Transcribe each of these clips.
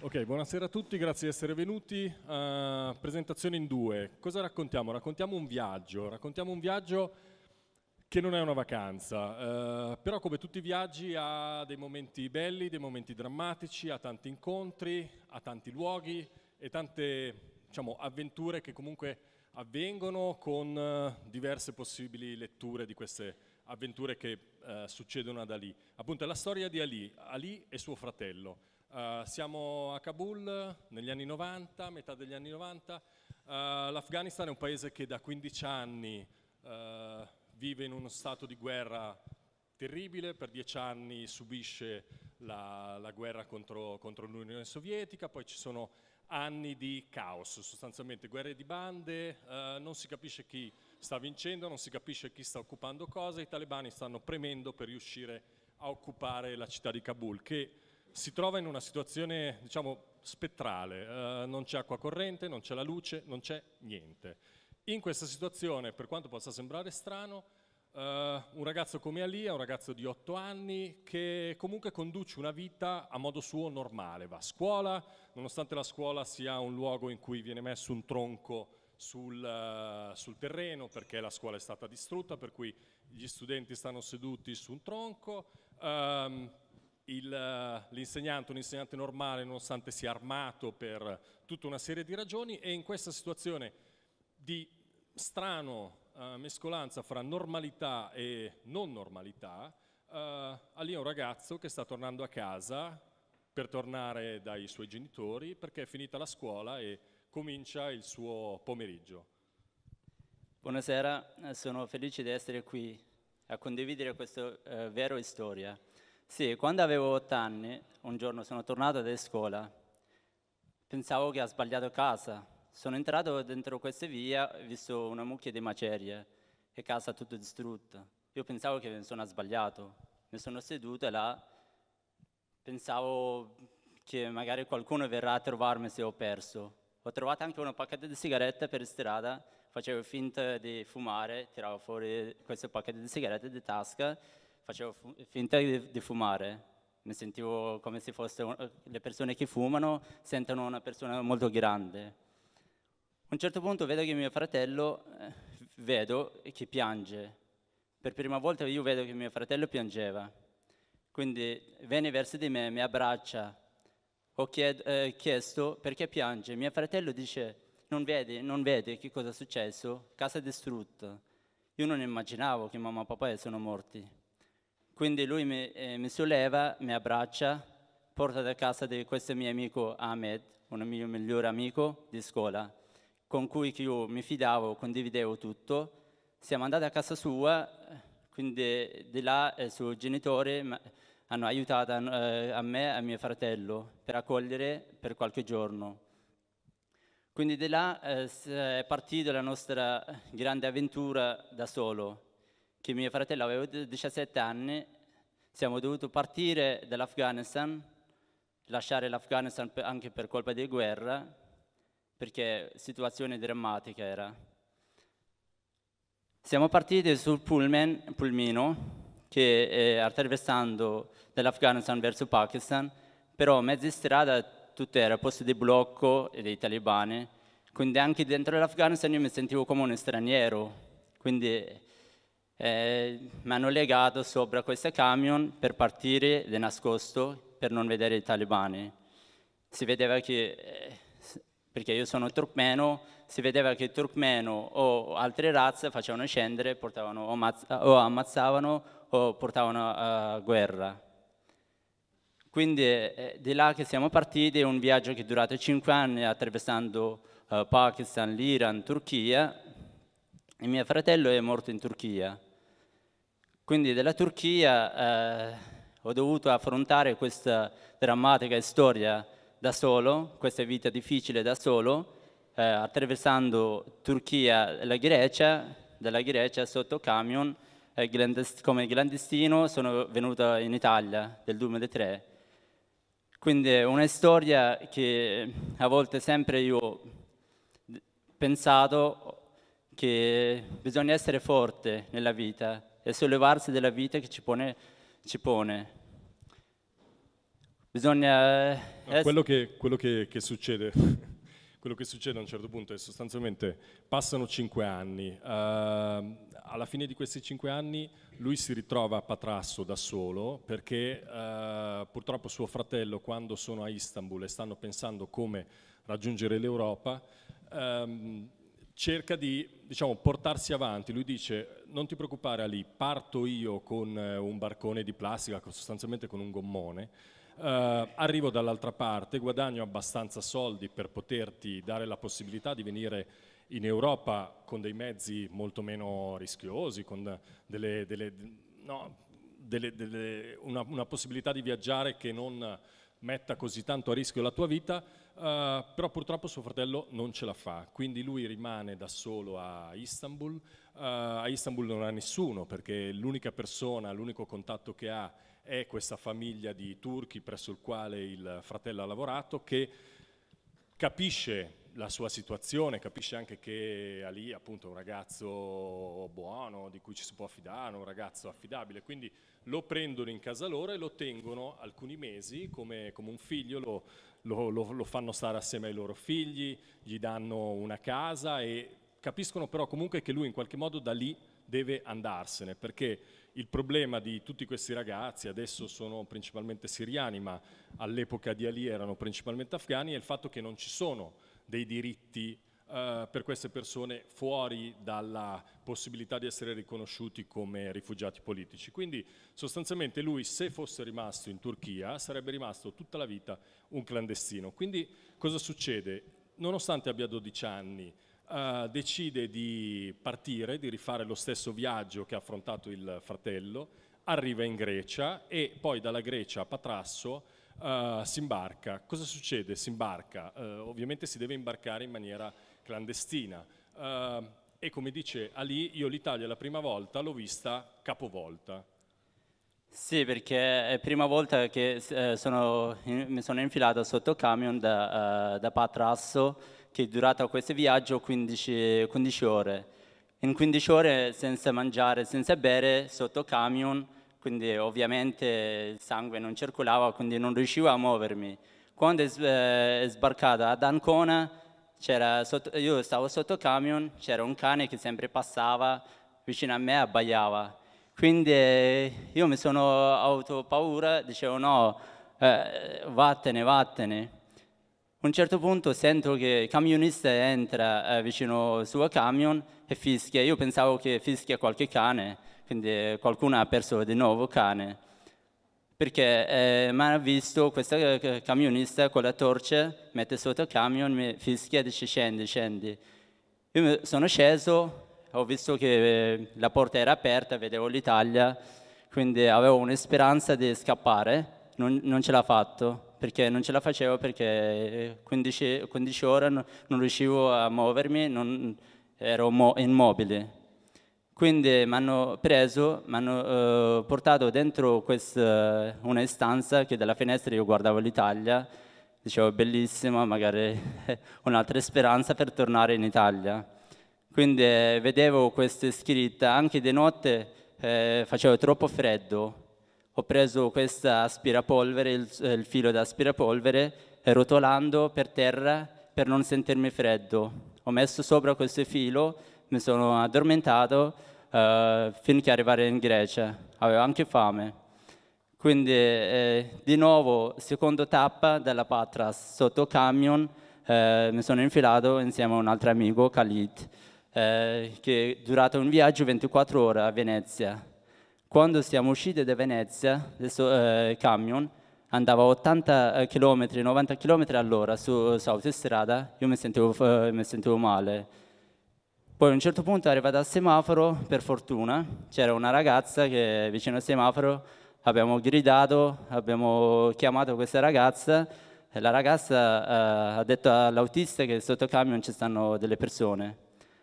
Ok, buonasera a tutti, grazie di essere venuti. Uh, presentazione in due. Cosa raccontiamo? Raccontiamo un viaggio, raccontiamo un viaggio che non è una vacanza, uh, però come tutti i viaggi ha dei momenti belli, dei momenti drammatici, ha tanti incontri, ha tanti luoghi, e tante diciamo, avventure che comunque avvengono con eh, diverse possibili letture di queste avventure che eh, succedono ad Ali. Appunto è la storia di Ali, Ali e suo fratello. Uh, siamo a Kabul negli anni 90, metà degli anni 90. Uh, eh, L'Afghanistan è un paese che da 15 anni uh, vive in uno stato di guerra terribile, per 10 anni subisce la, la guerra contro, contro l'Unione Sovietica, poi ci sono anni di caos, sostanzialmente guerre di bande, eh, non si capisce chi sta vincendo, non si capisce chi sta occupando cosa, i talebani stanno premendo per riuscire a occupare la città di Kabul, che si trova in una situazione, diciamo, spettrale, eh, non c'è acqua corrente, non c'è la luce, non c'è niente. In questa situazione, per quanto possa sembrare strano, eh, un ragazzo come Ali è un ragazzo di 8 anni che comunque conduce una vita a modo suo normale, va a scuola, nonostante la scuola sia un luogo in cui viene messo un tronco sul, uh, sul terreno perché la scuola è stata distrutta, per cui gli studenti stanno seduti su un tronco, um, l'insegnante un insegnante normale nonostante sia armato per tutta una serie di ragioni e in questa situazione di strano eh, mescolanza fra normalità e non normalità, eh, lì è un ragazzo che sta tornando a casa per tornare dai suoi genitori perché è finita la scuola e comincia il suo pomeriggio. Buonasera, eh, sono felice di essere qui a condividere questa eh, vera storia. Sì, quando avevo otto anni, un giorno sono tornato da scuola, pensavo che ho sbagliato casa, sono entrato dentro queste vie e ho visto una mucchia di macerie e casa tutta distrutta. Io pensavo che mi sono sbagliato, mi sono seduto là, pensavo che magari qualcuno verrà a trovarmi se ho perso. Ho trovato anche una pacchetta di sigarette per strada, facevo finta di fumare, tiravo fuori questa pacchetta di sigarette di tasca, facevo fu- finta di, di fumare mi sentivo come se fossero le persone che fumano, sentono una persona molto grande. A un certo punto vedo che mio fratello, eh, vedo che piange. Per prima volta io vedo che mio fratello piangeva. Quindi viene verso di me, mi abbraccia. Ho chied- eh, chiesto perché piange. Mio fratello dice, non vede, non vede che cosa è successo, casa distrutta. Io non immaginavo che mamma e papà sono morti. Quindi lui mi, eh, mi solleva, mi abbraccia, porta da casa di questo mio amico Ahmed, un mio migliore amico di scuola con cui io mi fidavo, condividevo tutto. Siamo andati a casa sua, quindi di là il suo genitore hanno aiutato eh, a me e a mio fratello per accogliere per qualche giorno. Quindi di là eh, è partita la nostra grande avventura da solo, che mio fratello aveva 17 anni, siamo dovuti partire dall'Afghanistan, lasciare l'Afghanistan anche per colpa di guerra, perché situazione drammatica era. Siamo partiti sul pullman, pulmino, che eh, attraversando dall'Afghanistan verso Pakistan, però a mezza strada tutto era posto di blocco e dei talebani, quindi anche dentro l'Afghanistan io mi sentivo come un straniero, quindi eh, mi hanno legato sopra questo camion per partire di nascosto per non vedere i talebani. Si vedeva che... Eh, perché io sono turkmeno, si vedeva che turkmeno o altre razze facevano scendere, portavano, o, ammazzavano o portavano a guerra. Quindi è eh, di là che siamo partiti, è un viaggio che è durato cinque anni attraversando eh, Pakistan, l'Iran, Turchia, e mio fratello è morto in Turchia. Quindi della Turchia eh, ho dovuto affrontare questa drammatica storia da solo, questa vita difficile da solo, eh, attraversando Turchia e la Grecia, dalla Grecia sotto camion, eh, come clandestino sono venuto in Italia nel 2003. Quindi è una storia che eh, a volte sempre io ho pensato che bisogna essere forte nella vita e sollevarsi della vita che ci pone. Ci pone. Bisogna... No, eh, quello, che, quello che, che succede quello che succede a un certo punto è sostanzialmente passano cinque anni, uh, alla fine di questi cinque anni lui si ritrova a Patrasso da solo perché uh, purtroppo suo fratello quando sono a Istanbul e stanno pensando come raggiungere l'Europa um, cerca di diciamo, portarsi avanti, lui dice non ti preoccupare Ali, parto io con eh, un barcone di plastica, sostanzialmente con un gommone, eh, arrivo dall'altra parte, guadagno abbastanza soldi per poterti dare la possibilità di venire in Europa con dei mezzi molto meno rischiosi, con delle, delle, no, delle, una, una possibilità di viaggiare che non metta così tanto a rischio la tua vita, eh, però purtroppo suo fratello non ce la fa, quindi lui rimane da solo a Istanbul. Uh, a Istanbul non ha nessuno perché l'unica persona, l'unico contatto che ha è questa famiglia di turchi presso il quale il fratello ha lavorato che capisce la sua situazione, capisce anche che Ali appunto è un ragazzo buono, di cui ci si può affidare, un ragazzo affidabile, quindi lo prendono in casa loro e lo tengono alcuni mesi come, come un figlio, lo, lo, lo, lo fanno stare assieme ai loro figli, gli danno una casa e capiscono però comunque che lui in qualche modo da lì deve andarsene perché il problema di tutti questi ragazzi, adesso sono principalmente siriani, ma all'epoca di Ali erano principalmente afghani, è il fatto che non ci sono dei diritti eh, per queste persone fuori dalla possibilità di essere riconosciuti come rifugiati politici. Quindi sostanzialmente lui se fosse rimasto in Turchia sarebbe rimasto tutta la vita un clandestino. Quindi cosa succede? Nonostante abbia 12 anni, Uh, decide di partire, di rifare lo stesso viaggio che ha affrontato il fratello, arriva in Grecia e poi dalla Grecia a Patrasso uh, si imbarca. Cosa succede? Si imbarca, uh, ovviamente si deve imbarcare in maniera clandestina. Uh, e come dice Ali, io l'Italia la prima volta l'ho vista capovolta. Sì, perché è la prima volta che eh, sono, in, mi sono infilato sotto camion da, uh, da Patrasso, che è durato questo viaggio 15, 15 ore. In 15 ore senza mangiare, senza bere, sotto camion, quindi ovviamente il sangue non circolava, quindi non riuscivo a muovermi. Quando è, eh, è sbarcata ad Ancona, c'era Sotto, io stavo sotto camion, c'era un cane che sempre passava vicino a me e abbaiava. Quindi eh, io mi sono avuto paura, dicevo no, eh, vattene, vattene. A un certo punto sento che il camionista entra eh, vicino al suo camion e fischia. Io pensavo che fischia qualche cane, quindi qualcuno ha perso di nuovo cane perché eh, mi ha visto questo eh, camionista con la torcia, mette sotto il camion, mi fischia e dice scendi, scendi. Io sono sceso, ho visto che eh, la porta era aperta, vedevo l'Italia, quindi avevo una speranza di scappare, non, non ce l'ho fatto perché non ce la facevo perché 15, eh, 15 ore non, non, riuscivo a muovermi, non, ero mo- immobile. Quindi mi hanno preso, mi hanno eh, portato dentro questa, eh, una stanza che dalla finestra io guardavo l'Italia, dicevo bellissima, magari un'altra speranza per tornare in Italia. Quindi eh, vedevo queste scritte, anche di notte eh, facevo troppo freddo, ho preso questa aspirapolvere, il, eh, il filo d'aspirapolvere, aspirapolvere, rotolando per terra per non sentirmi freddo. Ho messo sopra questo filo mi sono addormentato eh, finché arrivare in Grecia, avevo anche fame. Quindi eh, di nuovo, secondo tappa della Patras, sotto camion eh, mi sono infilato insieme a un altro amico, Khalid, eh, che è durato un viaggio 24 ore a Venezia. Quando siamo usciti da Venezia, il eh, camion, andava a 80 km, 90 km all'ora su, su autostrada, io mi sentivo, eh, mi sentivo male poi a un certo punto è arrivata al semaforo, per fortuna, c'era una ragazza che vicino al semaforo abbiamo gridato, abbiamo chiamato questa ragazza e la ragazza eh, ha detto all'autista che sotto il camion ci stanno delle persone.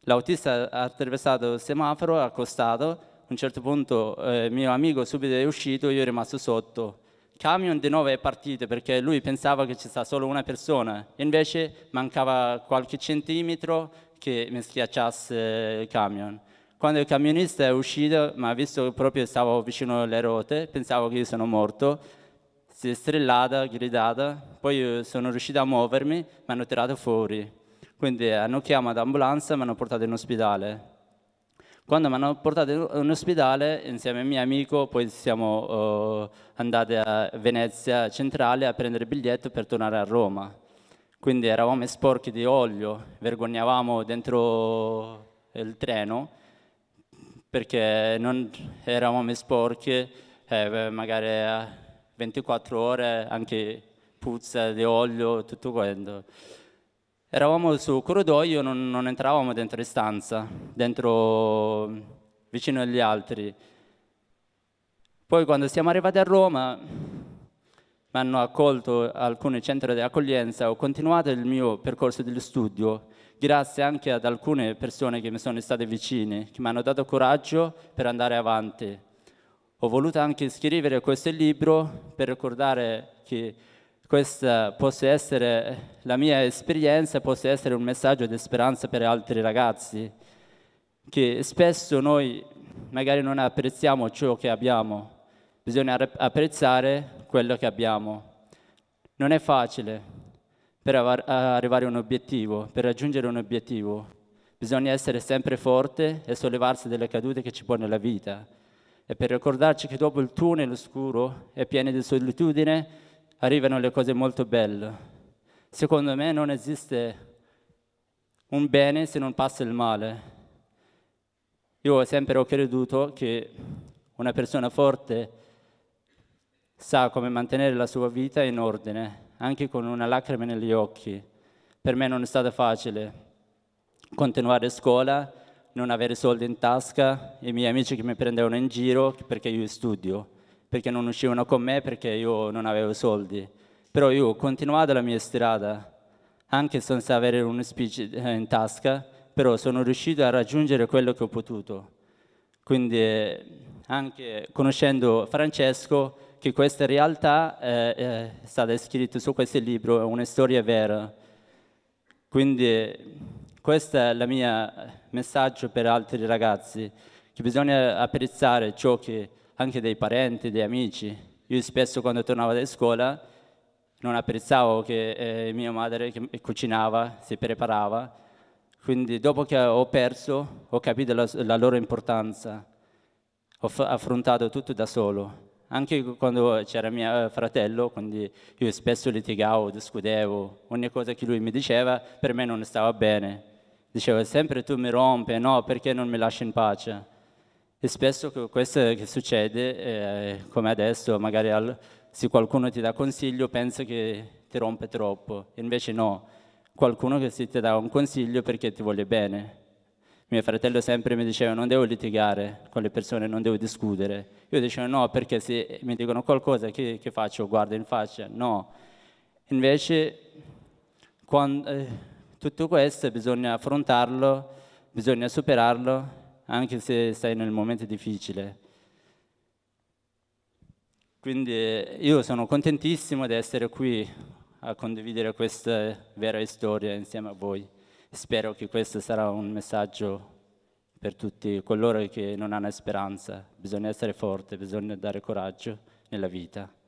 L'autista ha attraversato il semaforo, ha accostato, a un certo punto eh, mio amico subito è uscito, io sono rimasto sotto. Il Camion di nuovo è partito perché lui pensava che ci sta solo una persona, invece mancava qualche centimetro che mi schiacciasse il camion. Quando il camionista è uscito, ma visto che proprio stavo vicino alle ruote, pensavo che io sono morto, si è strillata, gridata, poi sono riuscito a muovermi, mi hanno tirato fuori. Quindi hanno chiamato l'ambulanza e mi hanno portato in ospedale. Quando mi hanno portato in ospedale, insieme al mio amico, poi siamo uh, andati a Venezia centrale a prendere il biglietto per tornare a Roma quindi eravamo sporchi di olio, vergognavamo dentro il treno perché non eravamo sporchi, eh, magari 24 ore anche puzza di olio, e tutto quello. Eravamo sul corridoio, non, non entravamo dentro la stanza, dentro vicino agli altri. Poi quando siamo arrivati a Roma mi hanno accolto alcuni centri di accoglienza, ho continuato il mio percorso di studio grazie anche ad alcune persone che mi sono state vicine, che mi hanno dato coraggio per andare avanti. Ho voluto anche scrivere questo libro per ricordare che questa possa essere la mia esperienza, possa essere un messaggio di speranza per altri ragazzi, che spesso noi magari non apprezziamo ciò che abbiamo, bisogna apprezzare quello che abbiamo. Non è facile per arrivare a un obiettivo, per raggiungere un obiettivo. Bisogna essere sempre forte e sollevarsi delle cadute che ci pone la vita. E per ricordarci che dopo il tunnel oscuro e pieno di solitudine arrivano le cose molto belle. Secondo me non esiste un bene se non passa il male. Io sempre ho creduto che una persona forte sa come mantenere la sua vita in ordine, anche con una lacrima negli occhi. Per me non è stato facile continuare scuola, non avere soldi in tasca, i miei amici che mi prendevano in giro perché io studio, perché non uscivano con me perché io non avevo soldi. Però io ho continuato la mia strada, anche senza avere un speech eh, in tasca, però sono riuscito a raggiungere quello che ho potuto. Quindi anche conoscendo Francesco, che questa realtà eh, è eh, stata scritta su questo libro, è una storia vera. Quindi questo è il mio messaggio per altri ragazzi, che bisogna apprezzare ciò che anche dei parenti, dei amici. Io spesso quando tornavo da scuola non apprezzavo che eh, mia madre che cucinava, si preparava, quindi dopo che ho perso ho capito la, la loro importanza, ho affrontato tutto da solo anche quando c'era mio eh, fratello, quindi io spesso litigavo, discutevo, ogni cosa che lui mi diceva per me non stava bene. Dicevo sempre tu mi rompi, no perché non mi lasci in pace. E spesso questo che succede, eh, come adesso, magari al, se qualcuno ti dà consiglio pensa che ti rompe troppo, invece no, qualcuno che se ti dà un consiglio perché ti vuole bene mio fratello sempre mi diceva non devo litigare con le persone, non devo discutere. Io dicevo no perché se mi dicono qualcosa che, che faccio? Guardo in faccia? No. Invece quando, eh, tutto questo bisogna affrontarlo, bisogna superarlo anche se stai nel momento difficile. Quindi eh, io sono contentissimo di essere qui a condividere questa vera storia insieme a voi. Spero che questo sarà un messaggio per tutti coloro che non hanno speranza. Bisogna essere forti, bisogna dare coraggio nella vita.